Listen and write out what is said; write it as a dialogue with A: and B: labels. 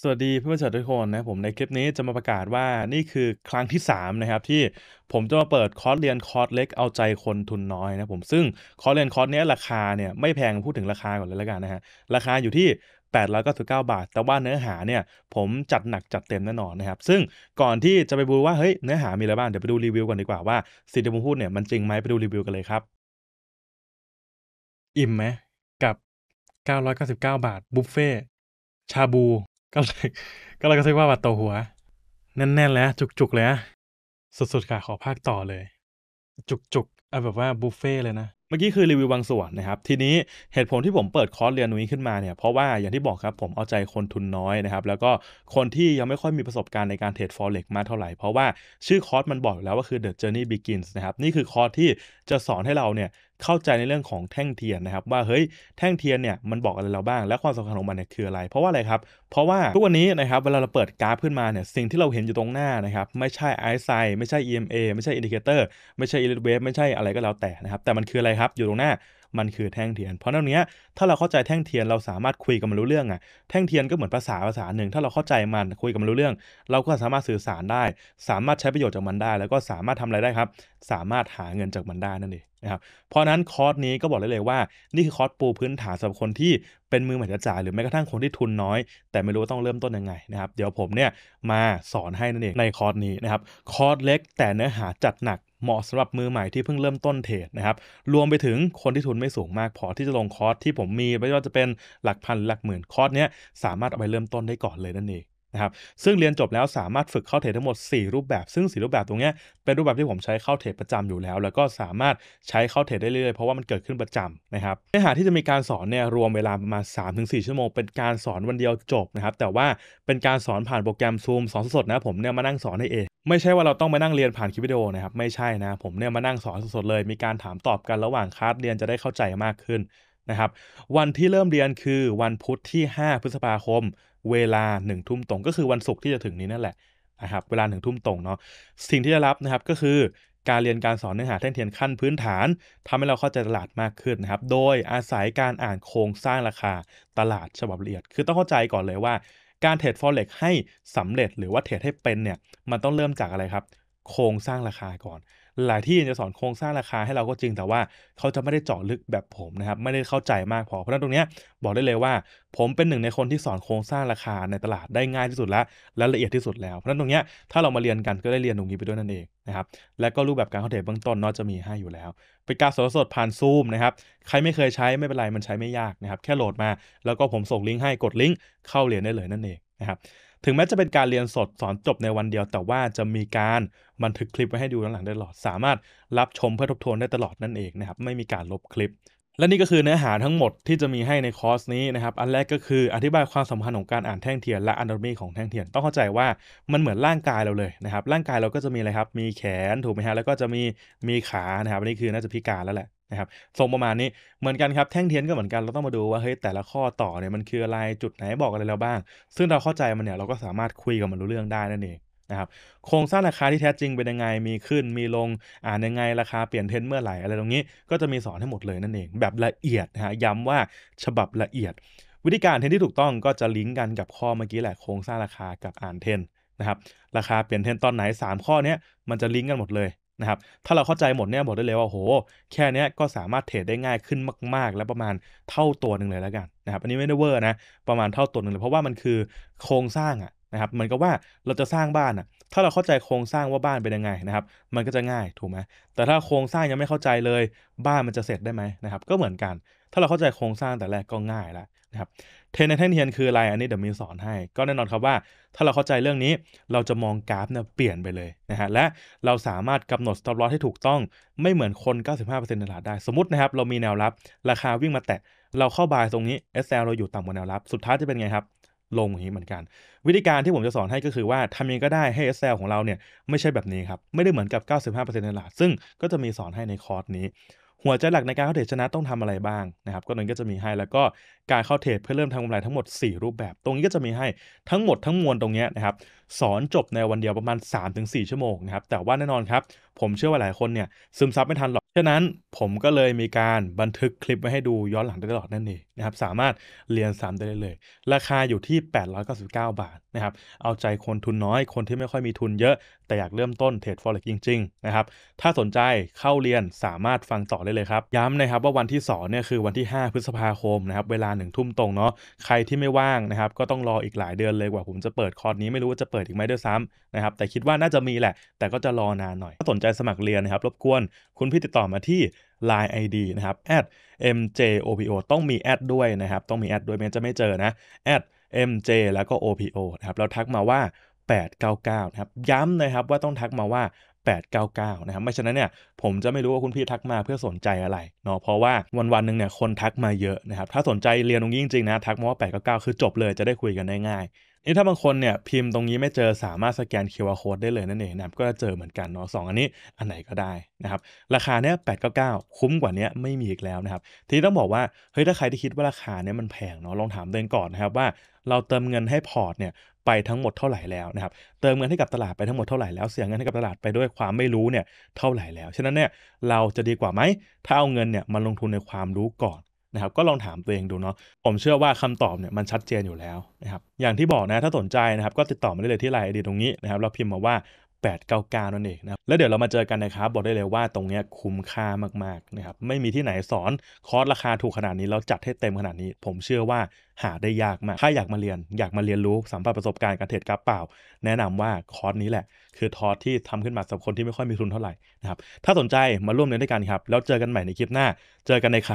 A: สวัสดีเพื่อนผู้ชมทุกคนนะผมในคลิปนี้จะมาประกาศว่า นี่คือครั้งที่3นะครับ ที่ผมจะมาเปิดคอร์สเรียนคอร์สเล็กเอาใจคนทุนน้อยนะผมซึ่งคอร์สเรียนคอร์สนี้ราคาเนี่ยไม่แพงพูดถึงราคาก่อนเลยละกันนะฮะราคาอยู่ที่ 899 บาท แต่ว่าเนื้อหาเนี่ย ผมจัดหนักจัดเต็มแน่นอนนะครับ ซึ่งก่อนที่จะไปดูว่า เฮ้ยเนื้อหามีอะไรบ้าง เดี๋ยวไปดูรีวิวก่อนดีกว่าว่าสิ่งที่ผมพูดเนี่ยมันจริงไหมไปดูรีวิวกันเลยครับอิ่มไหมกับ999บาท บุฟเฟ่ชาบูก็เลยก็เลยก็ทึกว่าบัดัตหัว แน่นๆแล้วจุก ๆ เลยนะสุดๆค่ะขอภาคต่อเลย จุกๆเอาแบบว่าบุฟเฟ่เลยนะ เมื่อกี้คือรีวิวบางส่วนนะครับทีนี้เหตุผลที่ผมเปิดคอร์สเรียนนี้ขึ้นมาเนี่ย เพราะว่าอย่างที่บอกครับผมเอาใจคนทุนน้อยนะครับ แล้วก็คนที่ยังไม่ค่อยมีประสบการณ์ในการเทรดฟ f เร็กมากเท่าไหร่ เพราะว่าชื่อคอร์สมันบอกแล้วว่าคือ The Journey Begins นะครับ นี่คือคอร์สที่จะสอนให้เราเนี่ยเข้าใจในเรื่องของแท่งเทียนนะครับ ว่าเฮ้ยแท่งเทียนเนี่ยมันบอกอะไรเราบ้างและความสำคัญของมันเนี่ยคืออะไร เพราะว่าอะไรครับ เพราะว่าทุกวันนี้นะครับ เวลาเราเปิดกราฟขึ้นมาเนี่ยสิ่งที่เราเห็นอยู่ตรงหน้านะครับ ไม่ใช่ไอไซไม่ใช่ EMA ไม่ใช่อินดิเคเตอร์ไม่ใช่อิเลเวฟไม่ใช่อะไรก็แล้วแต่นะครับ แต่มันคืออะไรครับอยู่ตรงหน้ามันคือแท่งเทียน เพราะนั่นเนี้ยถ้าเราเข้าใจแท่งเทียนเราสามารถคุยกับมันรู้เรื่องอ่ะแท่งเทียนก็เหมือนภาษาภาษาหนึ่งถ้าเราเข้าใจมันคุยกับมันรู้เรื่อง เราก็สามารถสื่อสารได้ สามารถใช้ประโยชน์จากมันได้ แล้วก็สามารถทำอะไรได้ครับ สามารถหาเงินจากมันได้นั่นเองนะครับเพราะนั้นคอร์สนี้ก็บอกได้เลยว่านี่คือคอร์สปูพื้นฐานสำหรับคนที่เป็นมือใหม่จะจ่ายหรือแม้กระทั่งคนที่ทุนน้อยแต่ไม่รู้ต้องเริ่มต้นยังไงนะครับเดี๋ยวผมเนี่ยมาสอนให้นั่นเองในคอร์สนี้นะครับคอร์สเล็ก แต่เนื้อหาจัดหนักเหมาะสำหรับมือใหม่ที่เพิ่งเริ่มต้นเทรดนะครับรวมไปถึงคนที่ทุนไม่สูงมากพอที่จะลงคอร์สที่ผมมีไม่ว่าจะเป็นหลักพันหลักหมื่นคอร์สเนี้ยสามารถเอาไปเริ่มต้นได้ก่อนเลยนั่นเองนะครับซึ่งเรียนจบแล้วสามารถฝึกเข้าเทรดทั้งหมด 4 รูปแบบ ซึ่ง 4 รูปแบบตรงเนี้ยเป็นรูปแบบที่ผมใช้เข้าเทรดประจำอยู่แล้ว แล้วก็สามารถใช้เข้าเทรดได้เรื่อยๆเพราะว่ามันเกิดขึ้นประจำนะครับเนื้อหาที่จะมีการสอนเนี่ยรวมเวลาประมาณ3่ชั่วโมงเป็นการสอนวันเดียวจบนะครับแต่ว่าเป็นการสอนผ่านโปรแกรม Zoom สอนสดนะผมเนี่ยมานั่งสอนให้เองไม่ใช่ว่าเราต้องมานั่งเรียนผ่านคลิปวิดีโอนะครับ ไม่ใช่นะผมเนี่ยมานั่งสอนสดๆเลย มีการถามตอบกันระหว่างคลาสเรียนจะได้เข้าใจมากขึ้นนะครับ วันที่เริ่มเรียนคือวันพุธที่ 5 พฤษภาคม เวลา1ทุ่มตรง ก็คือวันศุกร์ที่จะถึงนี้นั่นแหละนะครับเวลาหนึ่งทุ่มตรงเนาะสิ่งที่จะรับนะครับก็คือการเรียนการสอนเนื้อหาแท่งเทียนขั้นพื้นฐาน ทำให้เราเข้าใจตลาดมากขึ้นนะครับ โดยอาศัยการอ่านโครงสร้างราคา ตลาดฉบับละเอียดคือต้องเข้าใจก่อนเลยว่าการเทรด forex ให้สำเร็จหรือว่าเทรดให้เป็นเนี่ยมันต้องเริ่มจากอะไรครับโครงสร้างราคาก่อน หลายที่จะสอนโครงสร้างราคาให้เราก็จริงแต่ว่าเขาจะไม่ได้เจาะลึกแบบผมนะครับไม่ได้เข้าใจมากพอเพราะฉะนั้นตรงนี้บอกได้เลยว่า ผมเป็นหนึ่งในคนที่สอนโครงสร้างราคาในตลาดได้ง่ายที่สุดและและละเอียดที่สุดแล้วเพราะฉะนั้นตรงนี้ถ้าเรามาเรียนกันก็ได้เรียนตรงนี้ไปด้วยนั่นเองนะครับและก็รูปแบบการเข้าเทงเบื้องต้นนนาจะมีให้อยู่แล้ว เป็นการสดสดผ่านซูมนะครับใครไม่เคยใช้ไม่เป็นไร มันใช้ไม่ยากนะครับ แค่โหลดมา แล้วก็ผมส่งลิงก์ให้กดลิงก์เข้าเรียนได้เลยนั่นเองนะครับถึงแม้จะเป็นการเรียนสดสอนจบในวันเดียว แต่ว่าจะมีการบันทึกคลิปไว้ให้ดูหลังๆได้ตลอด สามารถรับชมเพื่อทบทวนได้ตลอดนั่นเองนะครับไม่มีการลบคลิปและนี่ก็คือเนื้อหาทั้งหมดที่จะมีให้ในคอร์สนี้นะครับ อันแรกก็คืออธิบายความสำคัญของการอ่านแท่งเทียนและอันดอมีของแท่งเทียนต้องเข้าใจว่ามันเหมือนร่างกายเราเลยนะครับร่างกายเราก็จะมีอะไรครับมีแขนถูกไหมฮะแล้วก็จะมีมีขานะครับนี่คือน่าจะพิการแล้วแหละนะครับทรงประมาณนี้เหมือนกันครับแท่งเทียนก็เหมือนกันเราต้องมาดูว่าเฮ้ยแต่ละข้อต่อเนี่ยมันคืออะไรจุดไหนบอกอะไรเราบ้าง ซึ่งเราเข้าใจมันเนี่ยเราก็สามารถคุยกับมันรู้เรื่องได้นั่นเองนะครับโครงสร้างราคาที่แท้จริงเป็นยังไง มีขึ้น มีลง อ่านยังไง ราคา เปลี่ยนเทรนเมื่อไหร่ อะไรตรงนี้ ก็จะมีสอนให้หมดเลยนั่นเอง แบบละเอียดนะฮะย้ำว่าฉบับละเอียด วิธีการเทรนที่ถูกต้องก็จะลิงก์กันกับข้อเมื่อกี้แหละ โครงสร้างราคากับอ่านเทรนนะครับ ราคาเปลี่ยนเทรนตอนไหน 3 ข้อนี้มันจะลิงก์กันหมดเลยนะครับ ถ้าเราเข้าใจหมดเนี่ยบอกได้เลยว่าโห แค่นี้ก็สามารถเทรดได้ง่ายขึ้นมาก ๆ และประมาณเท่าตัวหนึ่งเลยแล้วกันนะครับ อันนี้ไม่ได้เวอร์นะ ประมาณเท่าตัวหนึ่งเลย เพราะว่ามันคือโครงสร้างอะนะครับเหมือนกับว่าเราจะสร้างบ้านอ่ะถ้าเราเข้าใจโครงสร้างว่าบ้านเป็นยังไงนะครับมันก็จะง่ายถูกไหมแต่ถ้าโครงสร้างยังไม่เข้าใจเลย บ้านมันจะเสร็จได้ไหมนะครับก็เหมือนกัน ถ้าเราเข้าใจโครงสร้างแต่แรกก็ง่ายแล้วนะครับเทนในแทนเทียนคืออะไรอันนี้เดี๋ยวมีสอนให้ ก็แน่นอนครับว่า ถ้าเราเข้าใจเรื่องนี้เราจะมองกราฟเนี่ยเปลี่ยนไปเลยนะฮะและเราสามารถกำหนดสต็อปลอสให้ถูกต้องไม่เหมือนคน 95%ในตลาด ได้สมมตินะครับเรามีแนวรับ ราคาวิ่งมาแตะเราเข้าบายตรงนี้ SL เราอยู่ต่ำกว่าแนวรับ สุดท้ายจะเป็นไงครับลงอย่างนี้เหมือนกัน วิธีการที่ผมจะสอนให้ก็คือว่าทำยังก็ได้ให้ SL ของเราเนี่ยไม่ใช่แบบนี้ครับ ไม่ได้เหมือนกับ 95%ในตลาดซึ่งก็จะมีสอนให้ในคอร์สนี้ หัวใจหลักในการเข้าเทรดชนะต้องทำอะไรบ้างนะครับ ก็นั้นก็จะมีให้แล้วก็การเข้าเทรดเพื่อเริ่มทำกำไรทั้งหมด 4 รูปแบบตรงนี้ก็จะมีให้ทั้งหมดทั้งมวลตรงนี้นะครับ สอนจบในวันเดียวประมาณ 3-4 ชั่วโมงนะครับ แต่ว่าแน่นอนครับ ผมเชื่อว่าหลายคนเนี่ย ซึมซับไม่ทันหรอกฉะนั้นผมก็เลยมีการบันทึกคลิปไว้ให้ดูย้อนหลังได้ตลอดนั่นเองนะครับสามารถเรียนซ้ำได้เลย ราคาอยู่ที่899บาทนะครับเอาใจคนทุนน้อยคนที่ไม่ค่อยมีทุนเยอะแต่อยากเริ่มต้นเทรดฟอเร็กจริงๆนะครับถ้าสนใจเข้าเรียนสามารถฟังต่อได้เลยครับ ย้ำนะครับว่าวันที่สอนเนี่ยคือวันที่ 5 พฤษภาคมนะครับเวลาหนึ่งทุ่มตรงเนาะใครที่ไม่ว่างนะครับก็ต้องรออีกหลายเดือนเลยกว่าผมจะเปิดคอร์สนี้ไม่รู้ว่าจะเปิดอีกไหมด้วยซ้ำนะครับแต่คิดว่าน่าจะมีแหละ แต่ก็จะรอนานหน่อย ถ้าสนใจสมัครเรียนนะครับ รบกวนคุณพี่ติดต่อมาที่ Line ID นะครับ @mjopo ต้องมีแอดด้วยนะครับ ต้องมีแอดด้วยไม่จะไม่เจอนะ @mj แล้วก็ opo นะครับเราทักมาว่า 899นะครับย้ำนะครับว่าต้องทักมาว่า899นะครับไม่ฉะนั้นเนี่ยผมจะไม่รู้ว่าคุณพี่ทักมาเพื่อสนใจอะไรเนาะเพราะว่าวันวันหนึ่งเนี่ยคนทักมาเยอะนะครับถ้าสนใจเรียนตรงนี้จริงๆนะทักมาว่า 899 คือจบเลยจะได้คุยกันได้ง่ายนี่ถ้าบางคนเนี่ยพิมพ์ตรงนี้ไม่เจอสามารถสแกนเคร์โค้ดได้เลยนั่นเองนะครับก็จะเจอเหมือนกันเนาะสองอันนี้อันไหนก็ได้นะครับราคาเนี่ยแปดเก้าคุ้มกว่านี้ไม่มีอีกแล้วนะครับทีนี้ต้องบอกว่าเฮ้ยถ้าใครที่คิดว่าราคาเนี่ยมันแพงเนาะลองถามตัวเองก่อนนะครับว่าเราเติมเงินให้พอร์ตเนี่ยไปทั้งหมดเท่าไหร่แล้วนะครับเติมเงินให้กับตลาดไปทั้งหมดเท่าไหร่แล้ว เสียเงินให้กับตลาดไปด้วยความไม่รู้เนี่ยเท่าไหร่แล้วฉะนั้นเนี่ยเราจะดีกว่าไหมถ้าเอาเงินเนี่ยมาลงทุนในความรู้ก่อนนะครับก็ลองถามตัวเองดูเนาะผมเชื่อว่าคำตอบเนี่ยมันชัดเจนอยู่แล้วนะครับอย่างที่บอกนะถ้าสนใจนะครับก็ติดต่อมาได้เลยที่ไลน์ไอดีตรงนี้นะครับ เราพิมพ์มาว่า899นั่นเองนะแล้วเดี๋ยวเรามาเจอกันนะครับบอกได้เลยว่าตรงนี้คุ้มค่ามากๆนะครับไม่มีที่ไหนสอนคอร์สราคาถูกขนาดนี้ แล้วจัดให้เต็มขนาดนี้ ผมเชื่อว่าหาได้ยากมากถ้าอยากมาเรียน อยากมาเรียนรู้สัมผัสประสบการณ์การเทรดกราฟเปล่าแนะนำว่าคอร์สนี้แหละ คือทอร์สที่ทำขึ้นมาสำหรับคนที่ไม่ค่อยมีทุนเท่าไหร่นะครับถ้าสนใจมาร่วมเรียนด้วยกันครับแล้วเจอกันใหม่ในคลิปหน้าเจอกันในครับ